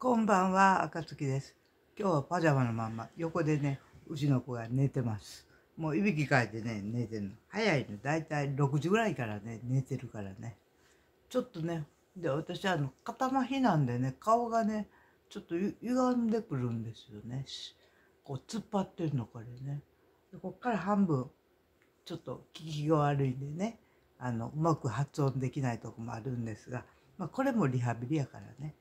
こんばんは、赤月です。今日はパジャマのまんま、横でね、うちの子が寝てます。もういびきかいてね、寝てるの。早いの。だいたい6時ぐらいからね、寝てるからね。ちょっとね、で、私はあの、肩麻痺なんでね、顔がね、ちょっと歪んでくるんですよね。こう、突っ張ってるの、これね。でこっから半分、ちょっと聞きが悪いんでね、あの、うまく発音できないとこもあるんですが、まあ、これもリハビリやからね。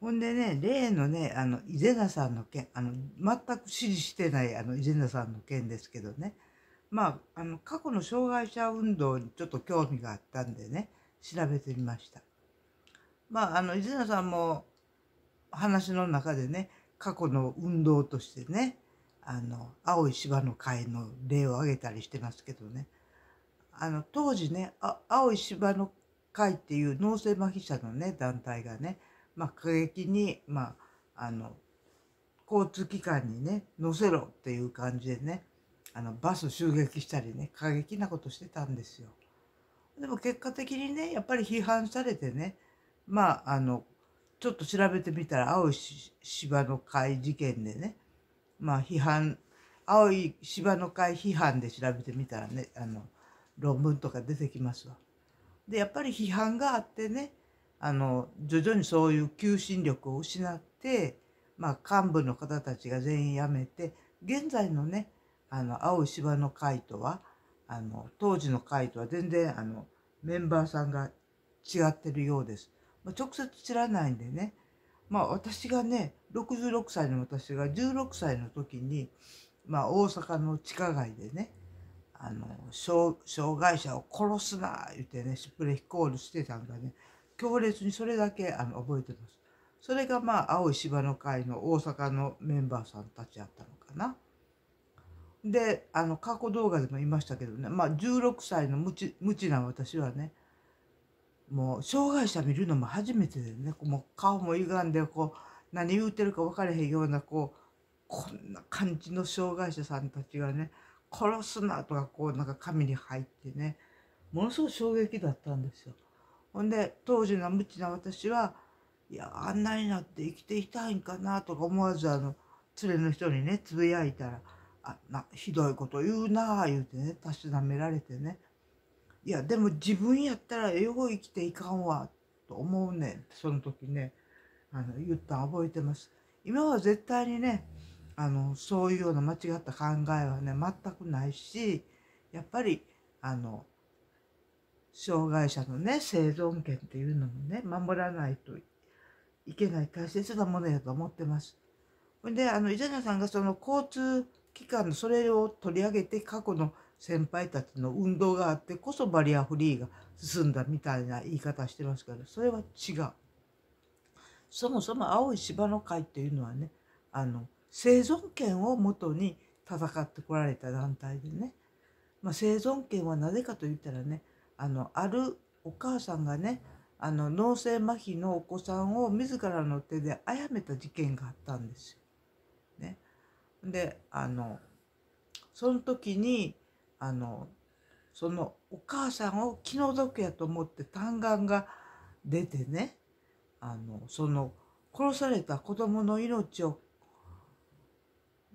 ほんでね、例のね、あの、伊勢名さんの件、あの、全く支持してない、あの、伊勢名さんの件ですけどね、まあ、あの、過去の障害者運動にちょっと興味があったんでね、調べてみました。まあ、あの、伊勢名さんも、話の中でね、過去の運動としてね、あの、青い芝の会の例を挙げたりしてますけどね、あの、当時ね、あ青い芝の会っていう脳性麻痺者のね、団体がね、まあ、過激に、まあ、あの、交通機関にね、乗せろっていう感じでね、あの、バス襲撃したりね、過激なことしてたんですよ。でも結果的にね、やっぱり批判されてね、まあ、あの、ちょっと調べてみたら、青い芝の会事件でね、まあ、批判、青い芝の会批判で調べてみたらね、あの、論文とか出てきますわ。で、やっぱり批判があってね、あの徐々にそういう求心力を失って、まあ、幹部の方たちが全員辞めて現在のねあの青い芝の会とはあの当時の会とは全然あのメンバーさんが違ってるようです。まあ、直接知らないんでね、まあ、私がね66歳の私が16歳の時に、まあ、大阪の地下街でねあの障害者を殺すな言ってねシュプレヒコールしてたんがね強烈にそれだけあの覚えてます。それがまあ青い芝の会の大阪のメンバーさんたちやったのかな。であの過去動画でも言いましたけどね、まあ、16歳の無知無知な私はねもう障害者見るのも初めてでねもう顔も歪んでこう何言うてるか分からへんようなこうこんな感じの障害者さんたちがね殺すなとかこうなんか紙に入ってねものすごく衝撃だったんですよ。ほんで当時の無知な私はいやあんなになって生きていたいんかなとか思わずあの連れの人にねつぶやいたら「あなひどいこと言うなあ」言うてねたしなめられてね「いやでも自分やったらよう生きていかんわ」と思うねんその時ねあの言ったん覚えてます。今は絶対にねあのそういうような間違った考えはね全くないしやっぱりあの障害者のね生存権っていうのもね守らないといけない大切なものやと思ってます。であの伊沢さんがその交通機関のそれを取り上げて過去の先輩たちの運動があってこそバリアフリーが進んだみたいな言い方してますからそれは違う。そもそも青い芝の会っていうのはねあの生存権をもとに戦ってこられた団体でね、まあ、生存権はなぜかと言ったらねあのあるお母さんがねあの脳性麻痺のお子さんを自らの手で殺めた事件があったんですよ。ね、であのその時にあのそのお母さんを気の毒やと思って嘆願が出てねあのその殺された子供の命を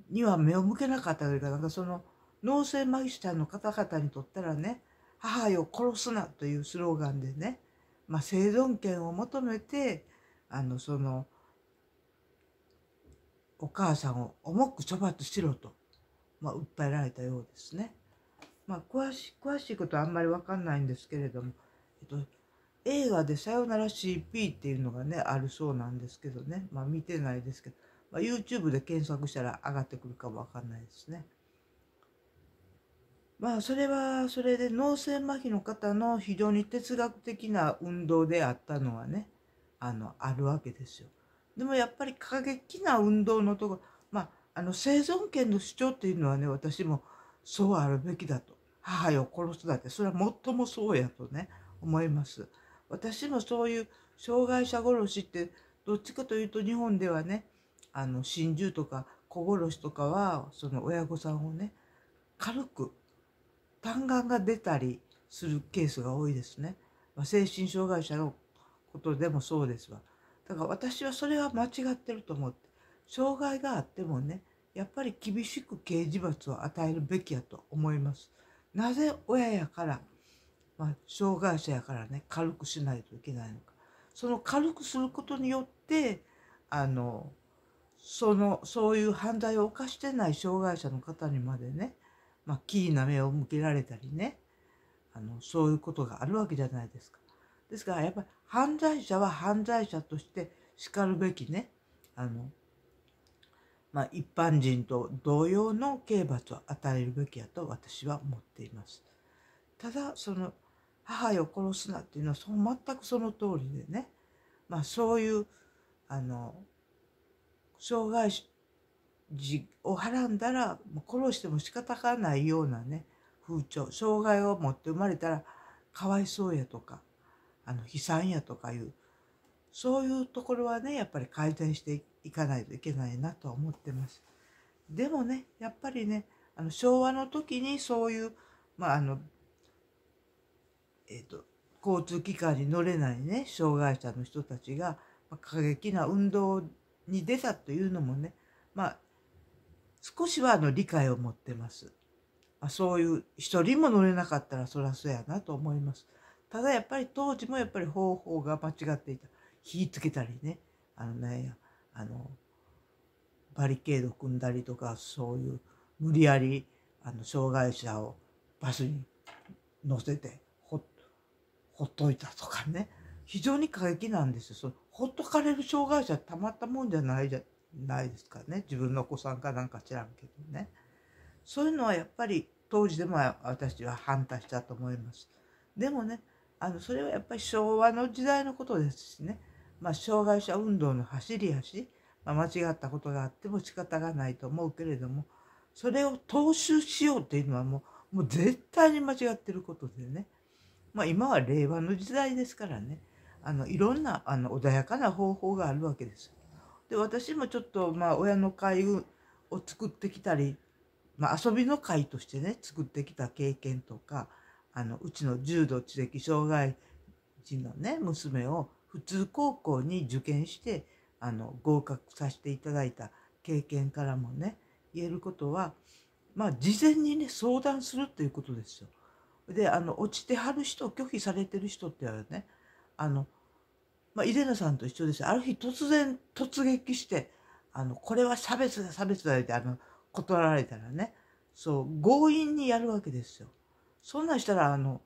には目を向けなかったというかなんかその脳性麻痺者の方々にとったらね母よ殺すなというスローガンでね、まあ、生存権を求めてあのそのお母さんを重く処罰しろと、まあ、訴えられたようですね。まあ、詳し詳しいことはあんまり分かんないんですけれども、えっと、映画で「さよなら CP」っていうのがねあるそうなんですけどね、まあ、見てないですけど、まあ、YouTube で検索したら上がってくるかも分かんないですね。まあそれはそれで脳性麻痺の方の非常に哲学的な運動であったのはねあのあるわけですよ。でもやっぱり過激な運動のところ、まあ、あの生存権の主張っていうのはね私もそうあるべきだと母を殺すだってそれは最もそうやとね思います。私もそういう障害者殺しってどっちかというと日本ではねあの心中とか子殺しとかはその親御さんをね軽く単眼が出たりするケースが多いですね。まあ、精神障害者のことでもそうですわ。だから私はそれは間違ってると思って、障害があってもね、やっぱり厳しく刑事罰を与えるべきやと思います。なぜ親やから、まあ、障害者やからね、軽くしないといけないのか。その軽くすることによって、あの、その、そういう犯罪を犯してない障害者の方にまでね、まあ、キーな目を向けられたりねあのそういうことがあるわけじゃないですか。ですからやっぱり犯罪者は犯罪者としてしかるべきねあの、まあ、一般人と同様の刑罰を与えるべきやと私は思っています。ただその母を殺すなっていうのはそう全くその通りでね、まあ、そういうあの障害じをはらんだら殺しても仕方がないようなね風潮障害を持って生まれたらかわいそうやとかあの悲惨やとかいうそういうところはねやっぱり改善していかないといけないなとは思ってます。でもねやっぱりねあの昭和の時にそういう、まああのえーと、交通機関に乗れないね障害者の人たちが過激な運動に出たというのもねまあ少しはあの理解を持ってます。あそういう一人も乗れなかったらそらそうやなと思います。ただやっぱり当時もやっぱり方法が間違っていた。火つけたりね、あのね、あの、バリケード組んだりとか、そういう無理やりあの障害者をバスに乗せてほほっといたとかね、非常に過激なんですよ。そのほっとかれる障害者たまったもんじゃないじゃないですからね自分のお子さんかなんか知らんけどねそういうのはやっぱり当時でも私は反対したと思いますでもねあのそれはやっぱり昭和の時代のことですしね、まあ、障害者運動の走りやし、まあ、間違ったことがあっても仕方がないと思うけれどもそれを踏襲しようっていうのはもうもう絶対に間違ってることでね、まあ、今は令和の時代ですからねあのいろんなあの穏やかな方法があるわけです。で私もちょっとまあ親の会を作ってきたり、まあ、遊びの会としてね作ってきた経験とかあのうちの重度知的障害児のね娘を普通高校に受験してあの合格させていただいた経験からもね言えることは、まあ、事前にね相談するっていうことですよ。であの落ちてはる人拒否されてる人ってはねあのまあ、イレナさんと一緒です。ある日突然突撃して、あの、これは差別だ、差別だって、あの、断られたらね、そう、強引にやるわけですよ。そんなんしたら、あの、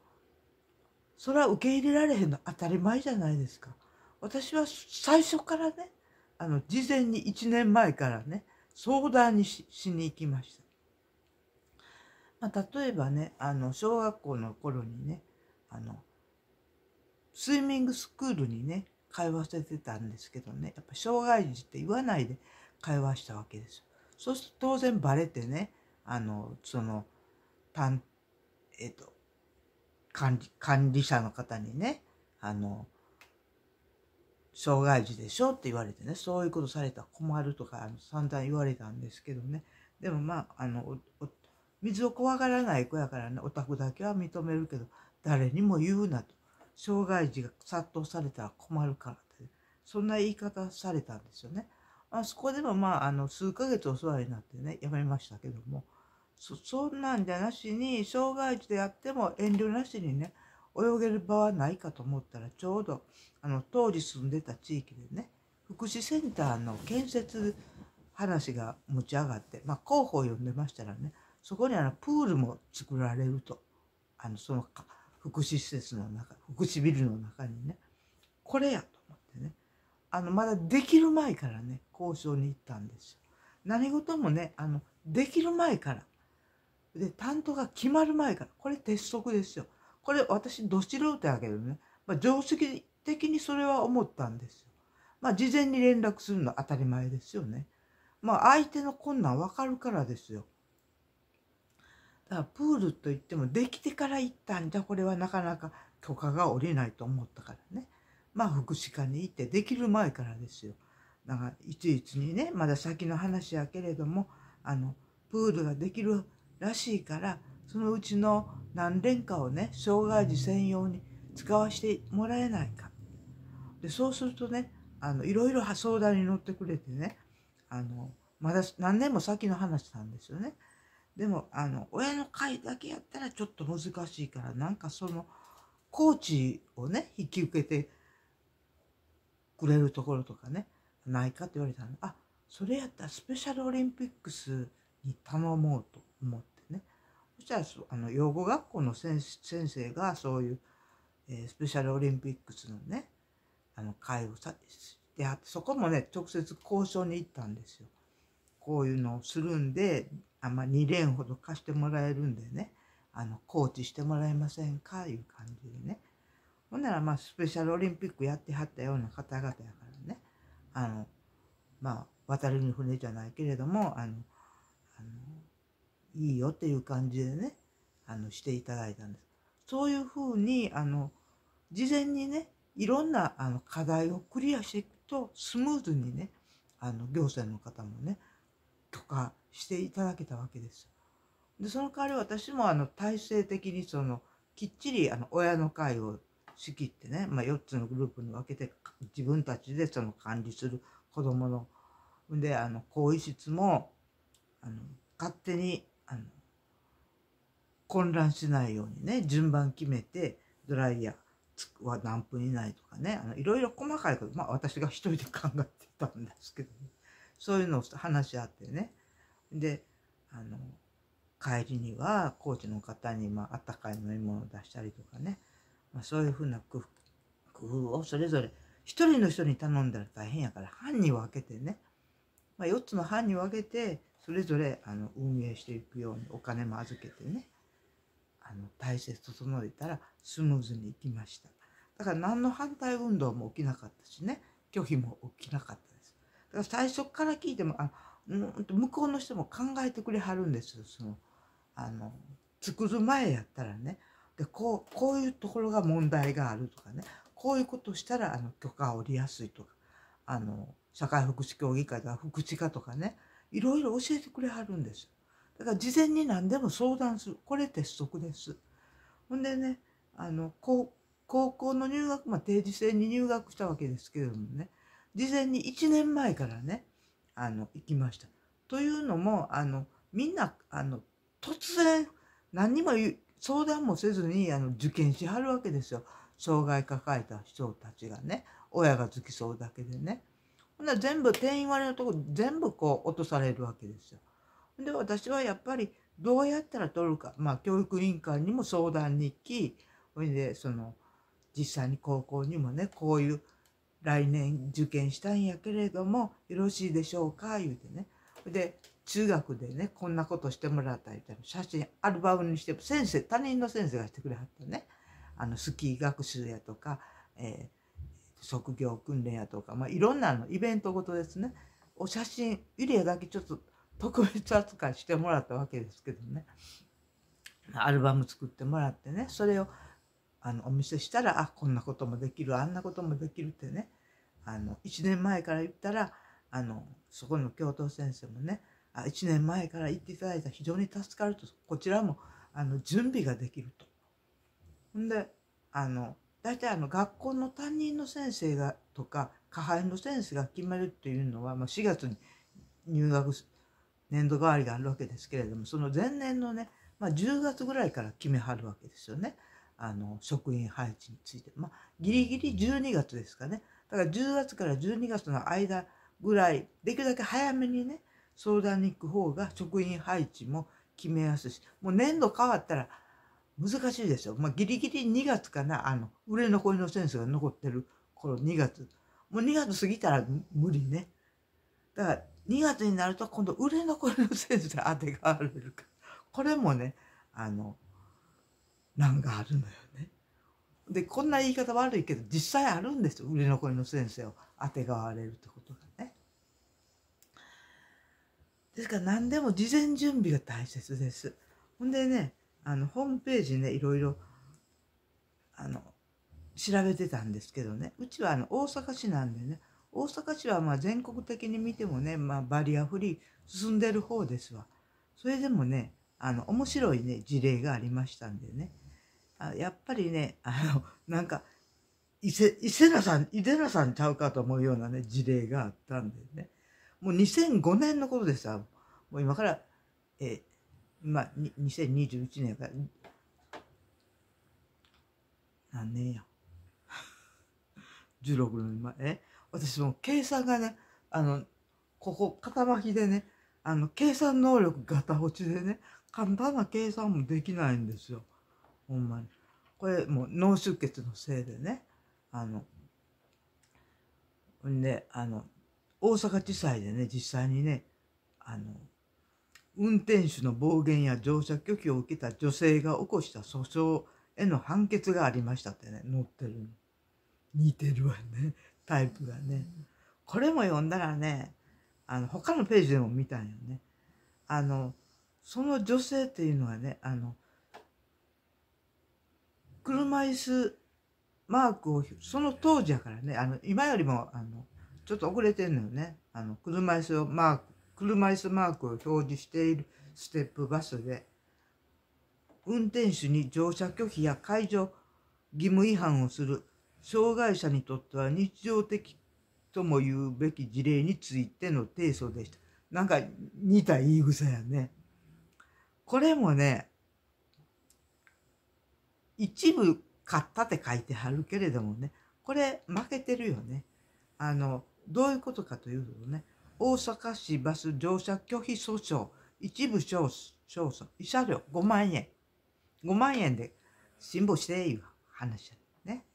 それは受け入れられへんの当たり前じゃないですか。私は最初からね、あの、事前に1年前からね、相談にしに行きました。まあ、例えばね、あの、小学校の頃にね、あの、スイミングスクールにね、会話せてたんですけどねやっぱ障害児って言わないで会話したわけです。そうすると当然バレてねあのそのんえっ、ー、と管理管理者の方にねあの障害児でしょって言われてねそういうことされたら困るとかあの散々言われたんですけどねでもまああの水を怖がらない子やからねお宅だけは認めるけど誰にも言うなと障害児が殺到されたら困るからって、そんな言い方されたんですよね。あそこでもまあ、あの、数ヶ月お世話になってね、やめましたけども、そ、そんなんじゃなしに、障害児であっても遠慮なしにね、泳げる場はないかと思ったら、ちょうど、あの、当時住んでた地域でね、福祉センターの建設話が持ち上がって、まあ、広報を呼んでましたらね、そこにあの、プールも作られると、あの、その、福祉施設の中、福祉ビルの中にね、これやと思ってね、あの、まだできる前からね、交渉に行ったんですよ。何事もね、あの、できる前から、で、担当が決まる前から、これ鉄則ですよ。これ私、ど素人やけどね、まあ、常識的にそれは思ったんですよ。まあ、事前に連絡するのは当たり前ですよね。まあ、相手の困難わかるからですよ。だからプールといってもできてから行ったんじゃこれはなかなか許可が下りないと思ったからねまあ福祉課に行ってできる前からですよだからいついつにねまだ先の話やけれどもあのプールができるらしいからそのうちの何連かをね障害児専用に使わせてもらえないかでそうするとねあのいろいろ相談に乗ってくれてねあのまだ何年も先の話なんですよね。でも、あの、親の会だけやったらちょっと難しいから、なんかその、コーチをね、引き受けてくれるところとかね、ないかって言われたら、あ、それやったらスペシャルオリンピックスに頼もうと思ってね。そしたら、あの、養護学校の先生がそういう、えー、スペシャルオリンピックスのね、あの、会をさ、で、そこもね、直接交渉に行ったんですよ。こういうのをするんで、あま2連ほど貸してもらえるんでね、あの、コーチしてもらえませんかいう感じでね。ほんなら、まあ、スペシャルオリンピックやってはったような方々やからね、あの、まあ、渡りに船じゃないけれども、あの、あのいいよっていう感じでね、あの、していただいたんです。そういうふうに、あの、事前にね、いろんなあの課題をクリアしていくと、スムーズにね、あの、行政の方もね、とかしていただけたわけです。でその代わり私もあの体制的にそのきっちりあの親の会を仕切ってね、まあ、4つのグループに分けて自分たちでその管理する子どものであの更衣室もあの勝手にあの混乱しないようにね順番決めてドライヤーは何分以内とかねあのいろいろ細かいこと、まあ、私が一人で考えてたんですけどね。そういうのを話し合ってね。で、あの、帰りには、コーチの方に、まあ、ったかい飲み物を出したりとかね。まあ、そういうふうな工夫をそれぞれ、一人の人に頼んだら大変やから、班に分けてね。まあ、4つの班に分けて、それぞれあの運営していくようにお金も預けてねあの体制整えたらスムーズに行きましただから何の反対運動も起きなかったしね拒否も起きなかった最初から聞いてもあ向こうの人も考えてくれはるんですよそのあの作る前やったらねでこうこういうところが問題があるとかねこういうことしたらあの許可を下りやすいとかあの社会福祉協議会とか福祉課とかねいろいろ教えてくれはるんですだから事前に何でも相談するこれ鉄則ですほんでねあの高校の入学、まあ、定時制に入学したわけですけれどもね事前に1年前からね、あの、行きました。というのも、あの、みんな、あの、突然、何にも相談もせずに、あの、受験しはるわけですよ。障害抱えた人たちがね、親が付きそうだけでね。ほんな全部、定員割れのとこ全部こう落とされるわけですよ。で、私はやっぱりどうやったら取るか、まあ、教育委員会にも相談に行き、ほいで、その、実際に高校にもね、こういう来年受験したんやけれどもよろしいでしょうか言うてねで中学でねこんなことしてもらったりた写真アルバムにして先生他人の先生がしてくれはったねあのスキー学習やとか、えー、職業訓練やとか、まあ、いろんなのイベントごとですねお写真ユリアだけちょっと特別扱いしてもらったわけですけどねアルバム作ってもらってねそれをあのお見せしたらあこんなこともできるあんなこともできるってねあの1年前から言ったらあのそこの教頭先生もねあ1年前から言っていただいた非常に助かるとこちらもあの準備ができると。んであの大体あの学校の担任の先生がとか下輩の先生が決めるっていうのは、まあ、4月に入学年度替わりがあるわけですけれどもその前年のね、まあ、10月ぐらいから決めはるわけですよね。あの職員配置について、まあ、ギリギリ12月ですかねだから10月から12月の間ぐらいできるだけ早めにね相談に行く方が職員配置も決めやすいしもう年度変わったら難しいですよ、まあ、ギリギリ2月かなあの売れ残りの先生が残ってる頃2月もう2月過ぎたら無理ねだから2月になると今度売れ残りの先生で当てがわれるからこれもねあのんがあるのよね。でこんな言い方悪いけど実際あるんですよ売れ残りの先生をあてがわれるってことがね。ですから何でも事前準備が大切です。ほんでねあのホームページねいろいろあの調べてたんですけどねうちはあの大阪市なんでね大阪市はま全国的に見てもね、まあ、バリアフリー進んでる方ですわ。それでもねあの面白いね事例がありましたんでねあやっぱりね、あの、なんか、伊勢、伊勢名さん、伊勢名さんちゃうかと思うようなね、事例があったんでね。もう2005年のことでさ、もう今から、えまあ、2021年から、何年や。16 年前。え私も計算がね、あの、ここ、肩巻きでね、あの、計算能力ガタ落ちでね、簡単な計算もできないんですよ。ほんまに。これもう脳出血のせいでね。あの、んで、あの、大阪地裁でね、実際にね、あの、運転手の暴言や乗車拒否を受けた女性が起こした訴訟への判決がありましたってね、載ってる。似てるわね、タイプがね。これも読んだらね、あの、他のページでも見たんよね。あの、その女性っていうのはね、あの、車椅子マークをその当時やからねあの今よりもあのちょっと遅れてんのよねあの車椅子をマーク車椅子マークを表示しているステップバスで運転手に乗車拒否や解除義務違反をする障害者にとっては日常的とも言うべき事例についての提訴でした。なんか似た言い草やね。これもね一部買ったって書いてあるけれどもね、これ負けてるよね。あの、どういうことかというとね、大阪市バス乗車拒否訴訟、一部勝訴、慰謝料5万円。5万円で辛抱していい話やね。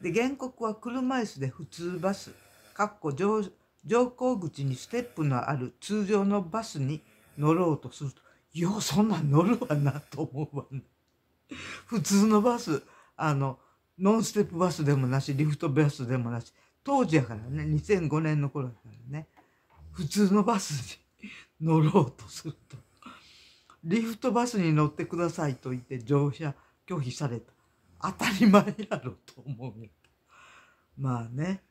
で、原告は車椅子で普通バス、かっこ乗乗降口にステップのある通常のバスに乗ろうとすると、よう、そんな乗るわなと思うわね。普通のバス、あの、ノンステップバスでもなし、リフトバスでもなし、当時やからね、2005年の頃やからね、普通のバスに乗ろうとすると、リフトバスに乗ってくださいと言って乗車拒否された。当たり前やろと思う。まあね、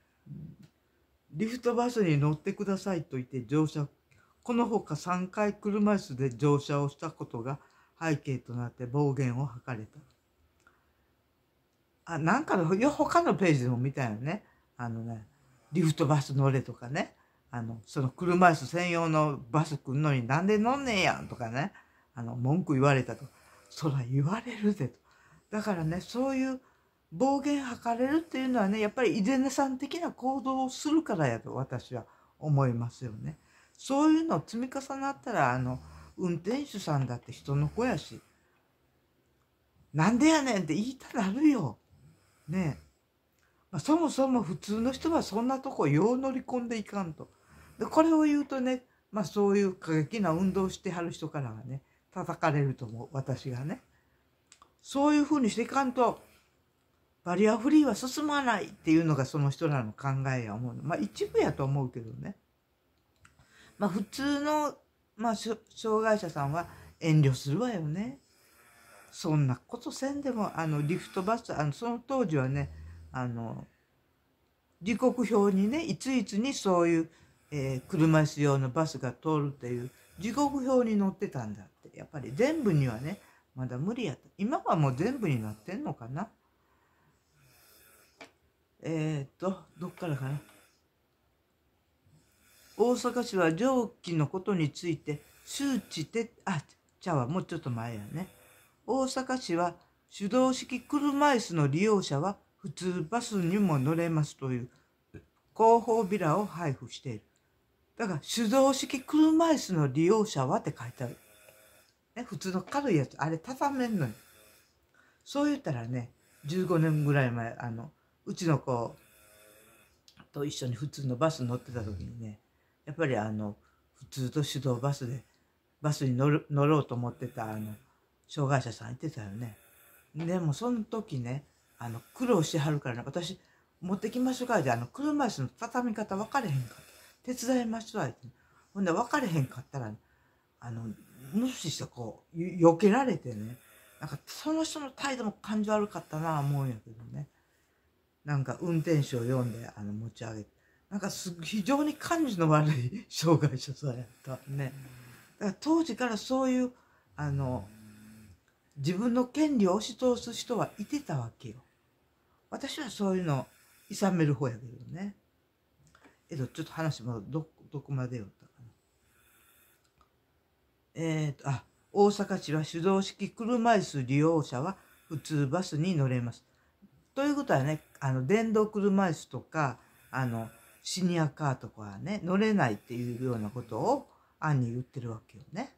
リフトバスに乗ってくださいと言って乗車、このほか3回車椅子で乗車をしたことが背景となって暴言を吐かれた。あ、なんかの、他のページでも見たよね。あのね、リフトバス乗れとかね。あの、その車椅子専用のバス来んのになんで乗んねえやんとかね。あの、文句言われたと。そら言われるぜと。だからね、そういう暴言吐かれるっていうのはね、やっぱりイデネさん的な行動をするからやと私は思いますよね。そういうの積み重なったら、あの、運転手さんだって人の子やし、なんでやねんって言いたなるよ。ねまあ、そもそも普通の人はそんなとこよう乗り込んでいかんと。で、これを言うとね、まあそういう過激な運動してはる人からはね、叩かれると思う、私がね。そういうふうにしていかんと、バリアフリーは進まないっていうのがその人らの考えや思う。の。まあ一部やと思うけどね。まあ普通のまあ、障害者さんは遠慮するわよね。そんなことせんでも、あの、リフトバス、あの、その当時はね、あの、時刻表にね、いついつにそういう、えー、車椅子用のバスが通るっていう時刻表に載ってたんだって。やっぱり全部にはね、まだ無理やった。今はもう全部になってんのかなえー、っと、どっからかな。大阪市は上記のことについて周知てあちゃはもうちょっと前やね大阪市は手動式車椅子の利用者は普通バスにも乗れますという広報ビラを配布しているだから手動式車椅子の利用者はって書いてある、ね、普通の軽いやつあれ畳めんのよそう言ったらね15年ぐらい前あのうちの子と一緒に普通のバス乗ってた時にね、やっぱりあの普通と手動バスでバスに乗る乗ろうと思ってたあの障害者さんいてたよね。でもその時ねあの苦労してはるから、ね、私持ってきましょうかであの車椅子の畳み方分かれへんかった手伝いましょうってほんで分かれへんかったら、ね、あの無視してこうよけられてねなんかその人の態度も感じ悪かったな思うんやけどねなんか運転手を呼んであの持ち上げて。なんかす非常に感じの悪い 障害者さんやったね。だから当時からそういうあの自分の権利を押し通す人はいてたわけよ。私はそういうのいめる方やけどね。えっと、ちょっと話もど、どこまでよったかな。えっ、と、あ、大阪市は手動式車椅子利用者は普通バスに乗れます。ということはね、あの、電動車椅子とか、あの、シニアカーとかはね、乗れないっていうようなことを案に言ってるわけよね。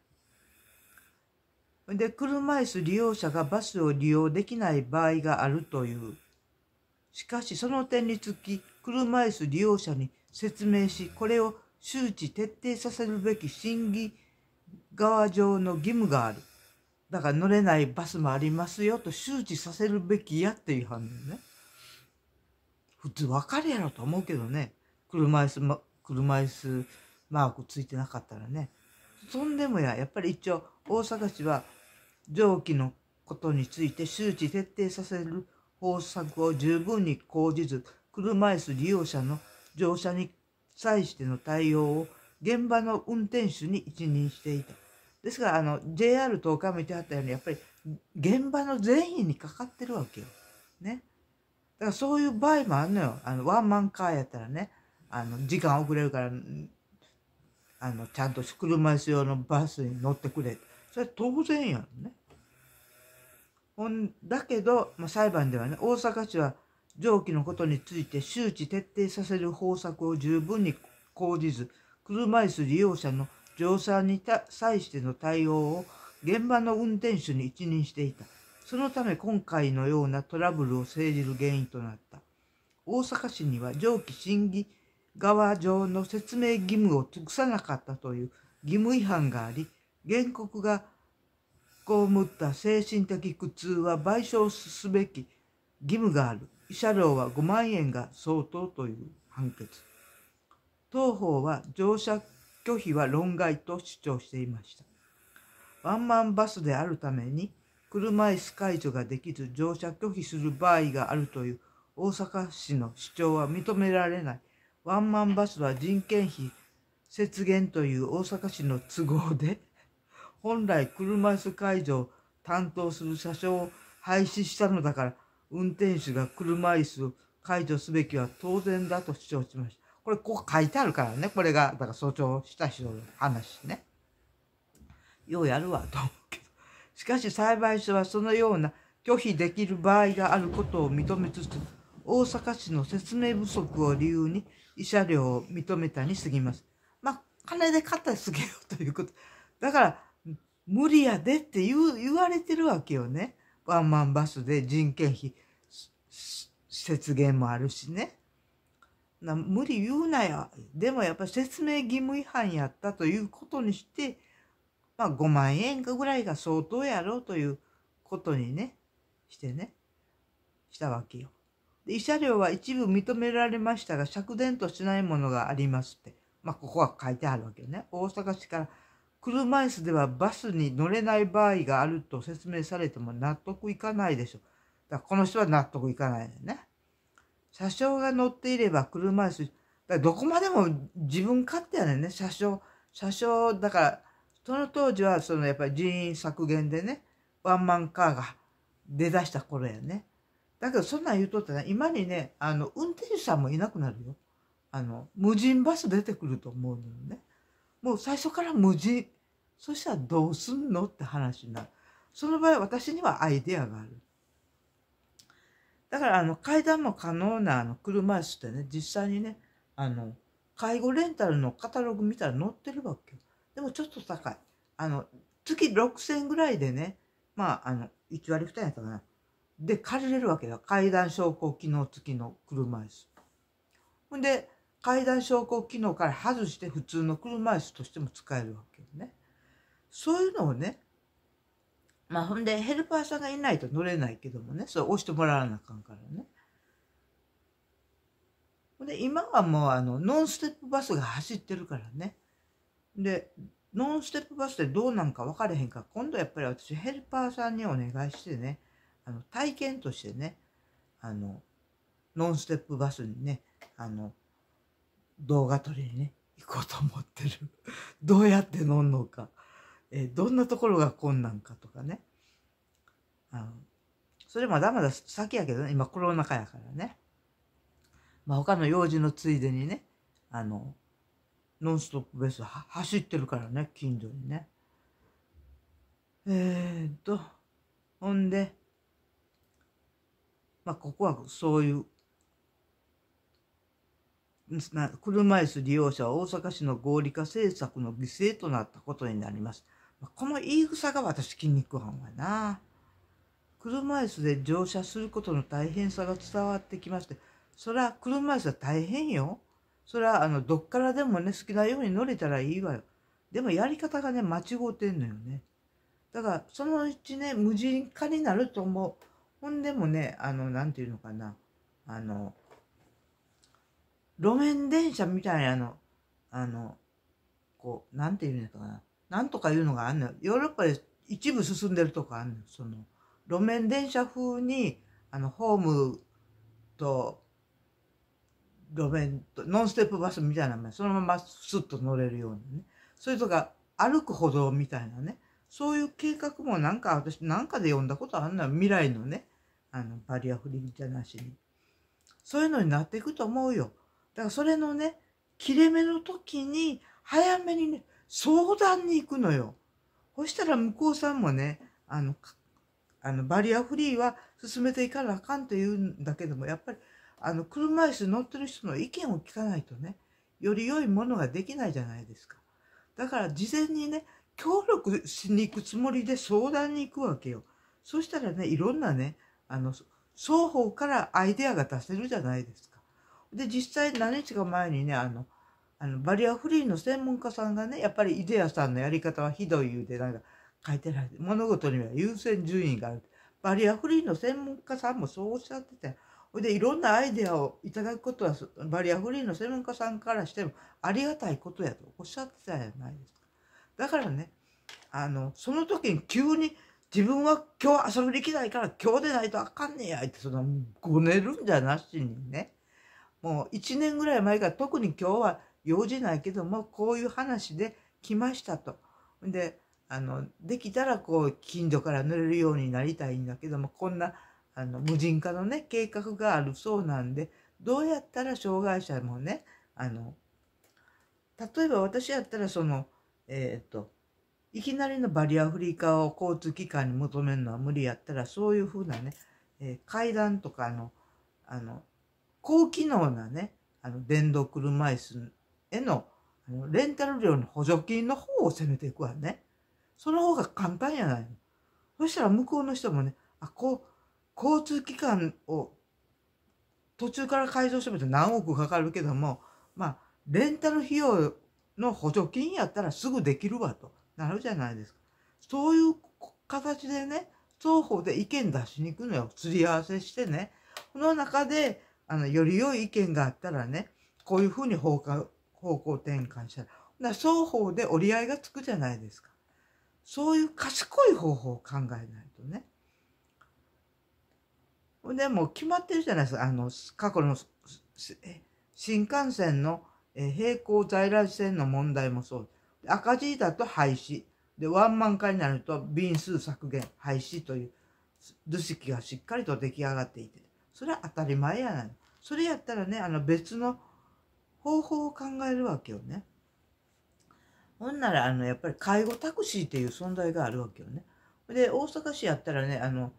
で、車椅子利用者がバスを利用できない場合があるという。しかし、その点につき、車椅子利用者に説明し、これを周知徹底させるべき審議側上の義務がある。だから乗れないバスもありますよと周知させるべきやっていう反応ね。普通分かるやろと思うけどね。車椅子、ま、車椅子マークついてなかったらね。そんでもや、やっぱり一応、大阪市は上記のことについて周知徹底させる方策を十分に講じず、車椅子利用者の乗車に際しての対応を現場の運転手に一任していた。ですから、あの、JR 東海も言ってはったように、やっぱり現場の全員にかかってるわけよ。ね。だからそういう場合もあるのよ。あの、ワンマンカーやったらね。あの、時間遅れるから、あの、ちゃんと車椅子用のバスに乗ってくれ。それ当然やんね。ほんだけど、まあ、裁判ではね、大阪市は上記のことについて周知徹底させる方策を十分に講じず、車椅子利用者の乗車に際しての対応を現場の運転手に一任していた。そのため今回のようなトラブルを生じる原因となった。大阪市には上記審議側上の説明義務を尽くさなかったという義務違反があり原告が被った精神的苦痛は賠償すべき義務がある慰謝料は5万円が相当という判決当方は乗車拒否は論外と主張していましたワンマンバスであるために車椅子解除ができず乗車拒否する場合があるという大阪市の主張は認められないワンマンバスは人件費節減という大阪市の都合で、本来車椅子介助を担当する車掌を廃止したのだから、運転手が車椅子を解除すべきは当然だと主張しました。これ、ここ書いてあるからね。これが、だから総長した人の話ね。ようやるわ、と思うけど。しかし裁判所はそのような拒否できる場合があることを認めつつ、大阪市の説明不足を理由に慰謝料を認めたにすぎます。まあ、金で買ったらすげよということ。だから、無理やでって言言われてるわけよね。ワンマンバスで人件費、節減もあるしね。な無理言うなや。でもやっぱり説明義務違反やったということにして、まあ5万円ぐらいが相当やろうということにね、してね、したわけよ。で、慰謝料は一部認められましたが、釈然としないものがありますって。まあ、ここは書いてあるわけよね。大阪市から車椅子ではバスに乗れない場合があると説明されても納得いかないでしょ。だからこの人は納得いかないのね。車掌が乗っていれば車椅子、だどこまでも自分勝手やねんね、車掌。車掌、だから、その当時はそのやっぱり人員削減でね、ワンマンカーが出だした頃やね。だけどそんなん言うとったら今にね、あの、運転手さんもいなくなるよ。あの、無人バス出てくると思うのね。もう最初から無人。そしたらどうすんのって話になる。その場合私にはアイデアがある。だからあの階段も可能なあの車椅子ってね、実際にね、あの、介護レンタルのカタログ見たら載ってるわけよ。でもちょっと高い。あの、月6000ぐらいでね、まあ、あの、1割負担やったかな。で、借りれるわけだ。階段昇降機能付きの車椅子。ほんで、階段昇降機能から外して普通の車椅子としても使えるわけね。そういうのをね、まあほんでヘルパーさんがいないと乗れないけどもね、それ押してもらわなあかんからね。で、今はもうあの、ノンステップバスが走ってるからね。で、ノンステップバスってどうなんか分からへんから、今度やっぱり私ヘルパーさんにお願いしてね、あの体験としてねあのノンステップバスにねあの動画撮りにね行こうと思ってる どうやって乗んのか、えー、どんなところが困難かとかねあのそれまだまだ先やけどね今コロナ禍やからね、まあ、他の用事のついでにねあのノンストップベース走ってるからね近所にねえー、っとほんでまあ、ここはそういう、車椅子利用者は大阪市の合理化政策の犠牲となったことになります。まこの言い草が私筋肉班はな。車椅子で乗車することの大変さが伝わってきまして、それは車椅子は大変よ。それはあのどっからでもね、好きなように乗れたらいいわよ。でもやり方がね、間違うてんのよね。だから、そのうちね、無人化になると思う。ほんでもね、あの、なんていうのかな、あの、路面電車みたいなの、あの、こう、なんていうのかな、なんとかいうのがあんのよ。ヨーロッパで一部進んでるとこあんのよ。その、路面電車風に、あの、ホームと、路面と、ノンステップバスみたいなのそのままスッと乗れるようにね。それとか、歩く歩道みたいなね。そういう計画もなんか私なんかで読んだことあんよ。未来のね、あのバリアフリーじゃなしにそういうのになっていくと思うよだからそれのね切れ目の時に早めにね相談に行くのよそしたら向こうさんもねあのあのバリアフリーは進めていかなあかんというんだけどもやっぱりあの車椅子乗ってる人の意見を聞かないとねより良いものができないじゃないですかだから事前にね協力しに行くつもりで相談に行くわけよそしたらねいろんなねあの双方からアイデアが出せるじゃないですか。で実際何日か前にねあのあのバリアフリーの専門家さんがねやっぱりイデアさんのやり方はひどい言うてなんか書いてない物事には優先順位があるバリアフリーの専門家さんもそうおっしゃっててほいでいろんなアイデアをいただくことはバリアフリーの専門家さんからしてもありがたいことやとおっしゃってたじゃないですか。だからねあのその時に急に自分は今日遊びできないから今日でないとあかんねやってそのごねるんじゃなしにねもう1年ぐらい前から特に今日は用事ないけどもこういう話で来ましたと。であのできたらこう近所から濡れるようになりたいんだけどもこんなあの無人化のね計画があるそうなんでどうやったら障害者もねあの例えば私やったらそのえっ、ー、といきなりのバリアフリー化を交通機関に求めるのは無理やったら、そういうふうなね、えー、階段とかの、あの、高機能なね、あの、電動車椅子への、あの、レンタル料の補助金の方を攻めていくわね。その方が簡単やないの。そしたら向こうの人もね、あ、こう、交通機関を途中から改造してみて、何億かかるけども、まあ、レンタル費用の補助金やったらすぐできるわと。なるじゃないですか。そういう形でね、双方で意見出しに行くのよ。釣り合わせしてね。この中で、あの、より良い意見があったらね、こういうふうに方向、方向転換したら、ら双方で折り合いがつくじゃないですか。そういう賢い方法を考えないとね。でも決まってるじゃないですか。あの、過去の新幹線の並行在来線の問題もそう。赤字だと廃止。で、ワンマン化になると便数削減、廃止という図式がしっかりと出来上がっていて、それは当たり前やない。それやったらね、あの別の方法を考えるわけよね。ほんなら、あの、やっぱり介護タクシーっていう存在があるわけよね。で、大阪市やったらね、あの、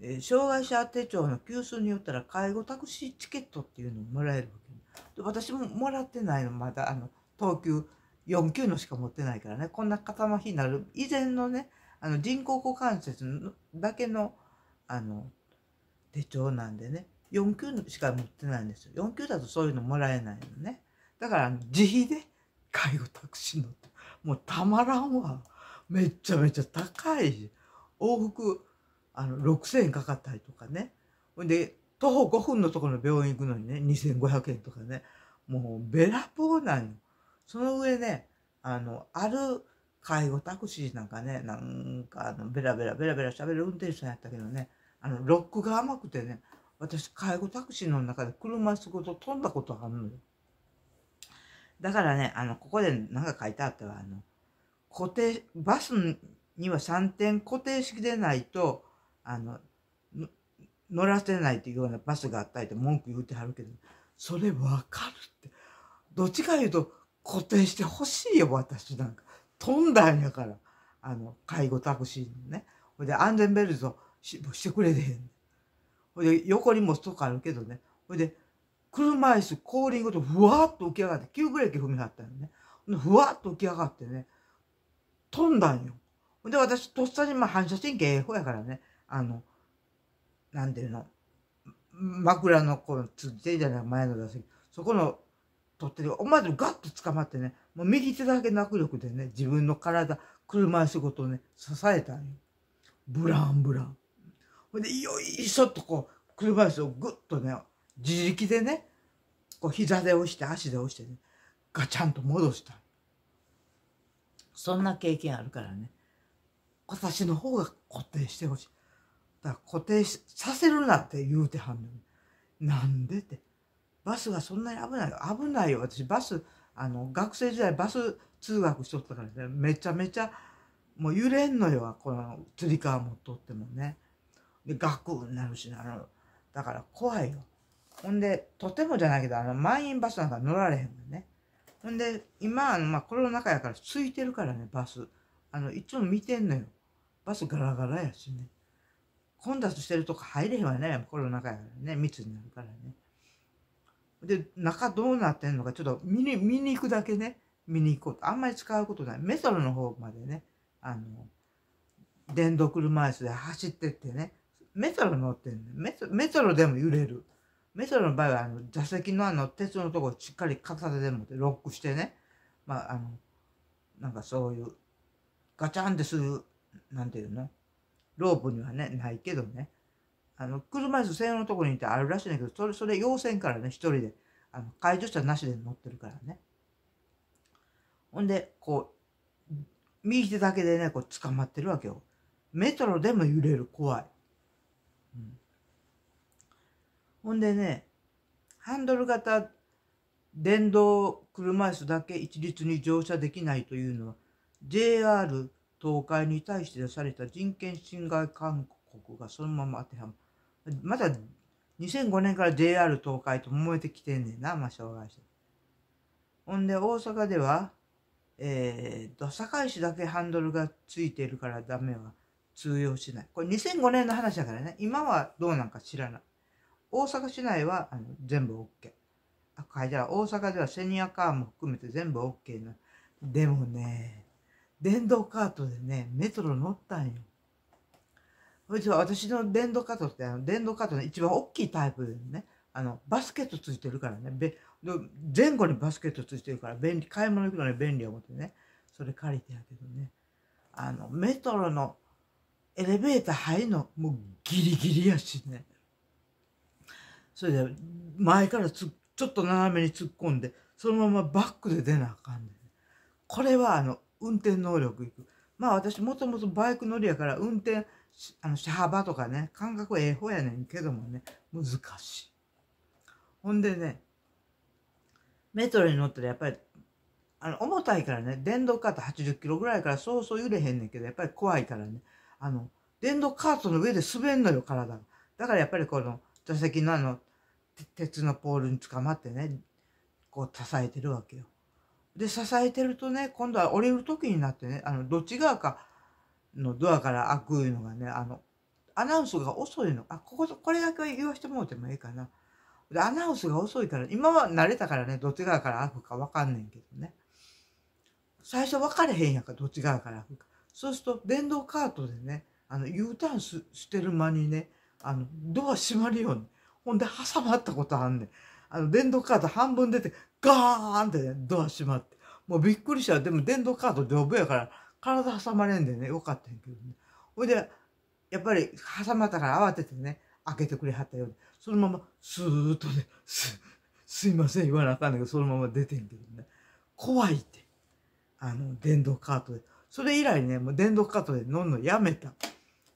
え障害者手帳の給数によったら介護タクシーチケットっていうのもらえるわけ、ね、で私ももらってないの、まだ、あの、東急49のしか持ってないからね、こんな肩まひになる、以前のね、あの人工股関節だけの、あの、手帳なんでね、4級しか持ってないんですよ。49だとそういうのもらえないのね。だから、自費で介護タクシー乗って、もうたまらんわ。めっちゃめちゃ高いし、往復、あの、6000円かかったりとかね。ほんで、徒歩5分のところの病院行くのにね、2500円とかね。もう、べらぼうなんよ。その上ね、あの、ある介護タクシーなんかね、なんかあの、ベラベラベラベラ喋る運転手さんやったけどね、あの、ロックが甘くてね、私、介護タクシーの中で車す子ごと飛んだことあるのよ。だからね、あの、ここでなんか書いてあったわ、あの、固定、バスには3点固定式でないと、あの、乗らせないっていうようなバスがあったりって文句言うてはるけど、それわかるって。どっちか言うと、固定してほしいよ、私なんか。飛んだんやから。あの、介護タクシーのね。ほいで、安全ベルトししてくれてへん。ほいで、横にもストックあるけどね。ほいで、車椅子、後輪ごとふわっと浮き上がって、急ブレーキ踏みはったよね。ふわっと浮き上がってね、飛んだんよ。ほんで、私、とっさに、まあ、反射神経ええ方やからね、あの、なんていうの、枕のこのついてるじゃない、前の座席。そこの取ってる。お前でガッと捕まってね、もう右手だけ握力でね、自分の体、車椅子ごとね、支えたんよ。ブランブラン。ほんで、よいしょっとこう、車椅子をぐっとね、自力でね、こう膝で押して、足で押してね、ガチャンと戻した。そんな経験あるからね、私の方が固定してほしい。だから固定させるなって言うてはんのに。なんでって。バスがそんなに危ないよ。危ないよ。私、バス、あの、学生時代バス通学しとったからね、めちゃめちゃ、もう揺れんのよ、この釣り革持っとってもね。で、学校になるしなだから怖いよ。ほんで、とてもじゃないけど、あの、満員バスなんか乗られへんもんね。ほんで、今、あの、まあ、コロナ禍やから空いてるからね、バス。あの、いつも見てんのよ。バスガラガラやしね。混雑してるとこ入れへんわね、コロナ禍やからね、密になるからね。で、中どうなってんのか、ちょっと見に、見に行くだけね、見に行こう。あんまり使うことない。メトロの方までね、あの、電動車椅子で走ってってね、メトロ乗ってんねメト。ロでも揺れる。メトロの場合は、あの、座席のあの、鉄のとこしっかり片手で持ってロックしてね、まあ、あの、なんかそういう、ガチャンってする、なんていうのロープにはね、ないけどね、あの、車椅子専用のところにいてあるらしいんだけど、それ、それ要線からね、一人で、あの、解除したなしで乗ってるからね。ほんで、こう、右手だけでね、こう捕まってるわけよ。メトロでも揺れる、怖い。うん、ほんでね、ハンドル型電動車椅子だけ一律に乗車できないというのは、JR 東海に対して出された人権侵害勧告がそのまま当てはまる。まだ2005年から JR 東海と揉めてきてんねんな、まあ、障害者。ほんで、大阪では、えー、っと、堺市だけハンドルがついてるからダメは通用しない。これ2005年の話だからね、今はどうなんか知らない。大阪市内はあの全部 OK。あ、書いたあ大阪ではセニアカーも含めて全部 OK な。でもね、電動カートでね、メトロ乗ったんよ。実は私の電動カートってあの電動カートの一番大きいタイプでねあのバスケットついてるからね前後にバスケットついてるから便利買い物行くのに便利思ってねそれ借りてやけどねあのメトロのエレベーター入るのもうギリギリやしねそれで前からつちょっと斜めに突っ込んでそのままバックで出なあかんねこれはあの運転能力いく。まあ私もともとバイク乗りやから運転あの車幅とかね感覚ええ方やねんけどもね難しい。ほんでねメトロに乗ったらやっぱりあの重たいからね電動カート80キロぐらいからそうそう揺れへんねんけどやっぱり怖いからねあの電動カートの上で滑んのよ体が。だからやっぱりこの座席のあの鉄のポールにつかまってねこう支えてるわけよ。で、支えてるとね、今度は降りる時になってね、あの、どっち側かのドアから開くいうのがね、あの、アナウンスが遅いの。あ、ここ、これだけは言わしてもらってもいいかな。で、アナウンスが遅いから、今は慣れたからね、どっち側から開くか分かんねんけどね。最初分かれへんやんか、どっち側から開くか。そうすると、電動カートでね、あの、U ターンしてる間にね、あの、ドア閉まるように。ほんで、挟まったことあんねん。あの、電動カート半分出て、ガーンってね、ドア閉まって。もうびっくりした。でも電動カート丈夫やから、体挟まれんでね、よかったんやけどね。ほいで、やっぱり挟まったから慌ててね、開けてくれはったようで、そのままスーッとね、す、すいません言わなあかんねんけど、そのまま出てんけどね。怖いって。あの、電動カートで。それ以来ね、もう電動カートで乗るのやめた。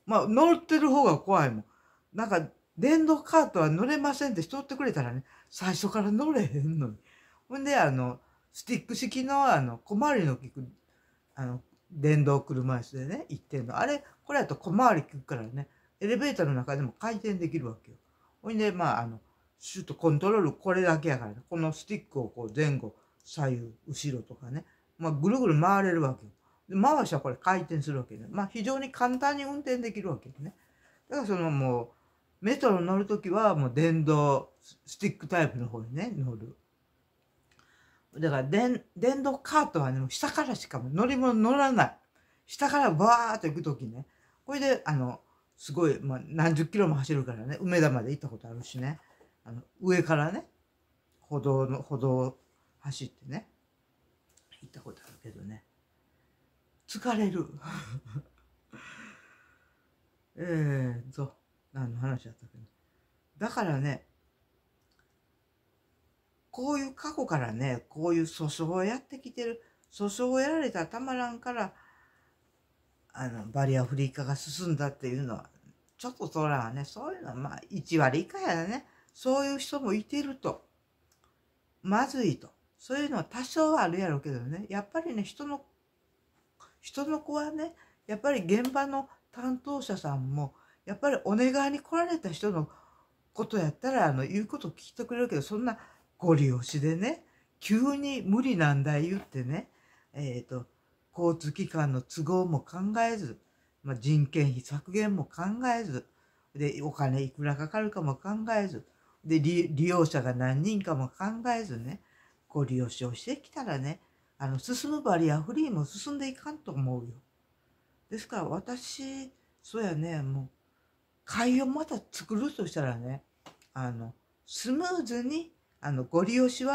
まあ、乗ってる方が怖いもん。なんか、電動カートは乗れませんって人ってくれたらね、最初から乗れへんのに。ほんで、あの、スティック式の、あの、小回りの利く、あの、電動車椅子でね、行ってんの。あれ、これやと小回り利くからね、エレベーターの中でも回転できるわけよ。ほんで、まあ、あの、シュートコントロールこれだけやからね。このスティックをこう前後、左右、後ろとかね。まあ、ぐるぐる回れるわけよ。で、回したらこれ回転するわけね。まあ、非常に簡単に運転できるわけね。だからそのもう、メトロ乗るときはもう電動スティックタイプの方にね、乗る。だから電、電動カートはね、下からしか乗り物乗らない。下からバーっと行くときね。これで、あの、すごい、まあ、何十キロも走るからね、梅田まで行ったことあるしね。あの、上からね、歩道の、歩道を走ってね、行ったことあるけどね。疲れる。ええと。何の話だったっけだからね、こういう過去からね、こういう訴訟をやってきてる、訴訟をやられたらたまらんから、あの、バリアフリー化が進んだっていうのは、ちょっとそらはね、そういうのはまあ1割以下やね。そういう人もいてると。まずいと。そういうのは多少はあるやろうけどね。やっぱりね、人の、人の子はね、やっぱり現場の担当者さんもやっぱりお願いに来られた人のことやったら、あの、言うこと聞いてくれるけど、そんなご利用しでね、急に無理なんだ言ってね、えっ、ー、と、交通機関の都合も考えず、まあ、人件費削減も考えず、で、お金いくらかかるかも考えず、で、利用者が何人かも考えずね、ご利用しをしてきたらね、あの、進むバリアフリーも進んでいかんと思うよ。ですから私、そうやね、もう、会をまた作るとしたらね、あの、スムーズに、あの、ご利用しは